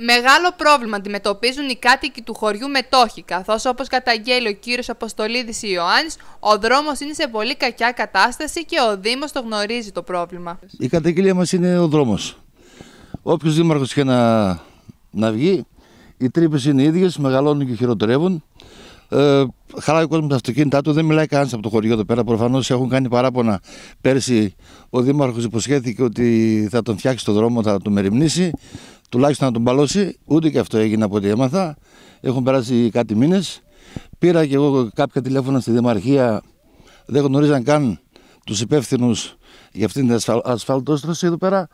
Μεγάλο πρόβλημα αντιμετωπίζουν οι κάτοικοι του χωριού μετόχοι, καθώς όπως καταγγέλει ο κύριος Αποστολίδης Ιωάννης, ο δρόμος είναι σε πολύ κακιά κατάσταση και ο Δήμος το γνωρίζει το πρόβλημα. Η καταγγελία μας είναι ο δρόμος. Όποιος δήμαρχος και να, να βγει, οι τρύπες είναι ίδιες, μεγαλώνουν και χειροτερεύουν. Ε, χαλάει ο κόσμος τα αυτοκίνητά του, δεν μιλάει κανένας από το χωριό εδώ πέρα. Προφανώς έχουν κάνει παράπονα. Πέρσι ο Δήμαρχος υποσχέθηκε ότι θα τον φτιάξει το δρόμο, θα τον μεριμνήσει τουλάχιστον να τον παλώσει. Ούτε και αυτό έγινε από ό,τι έμαθα. Έχουν περάσει κάτι μήνες. Πήρα και εγώ κάποια τηλέφωνα στη Δημαρχία. Δεν γνωρίζαν καν τους υπεύθυνους για αυτήν την ασφαλτόστρωση εδώ πέρα.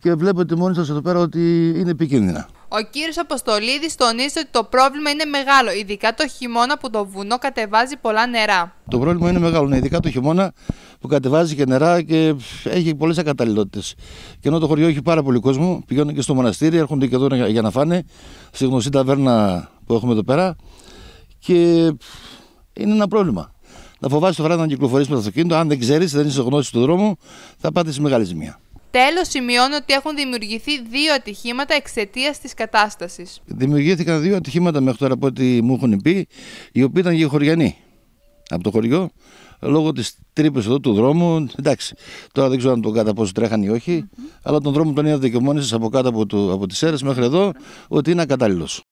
Και ότι μόνοι σας εδώ πέρα ότι είναι επικίνδυνα. Ο κύριος Αποστολίδης τονίζει ότι το πρόβλημα είναι μεγάλο, ειδικά το χειμώνα που το βουνό κατεβάζει πολλά νερά. Το πρόβλημα είναι μεγάλο, ναι, ειδικά το χειμώνα που κατεβάζει και νερά και έχει πολλές ακαταλληλότητες. Και ενώ το χωριό έχει πάρα πολύ κόσμο, πηγαίνουν και στο μοναστήρι, έρχονται και εδώ για να φάνε, στη γνωστή ταβέρνα που έχουμε εδώ πέρα. Και είναι ένα πρόβλημα. Να φοβάσαι το βράδυ να κυκλοφορείς με το αυτοκίνητο, αν δεν ξέρεις, δεν είσαι γνώση του δρόμου, θα πάτε σε μεγάλη ζημία. Τέλος σημειώνω ότι έχουν δημιουργηθεί δύο ατυχήματα εξαιτίας της κατάστασης. Δημιουργήθηκαν δύο ατυχήματα μέχρι τώρα από ό,τι μου έχουν πει, οι οποίοι ήταν γεωχωριανοί από το χωριό, λόγω της τρύπης εδώ του δρόμου. Εντάξει, τώρα δεν ξέρω αν τον κατά πόσο τρέχαν ή όχι, αλλά τον δρόμο τον είδατε και μόνοι από κάτω από, από τις αίρες μέχρι εδώ, ότι είναι ακατάλληλος.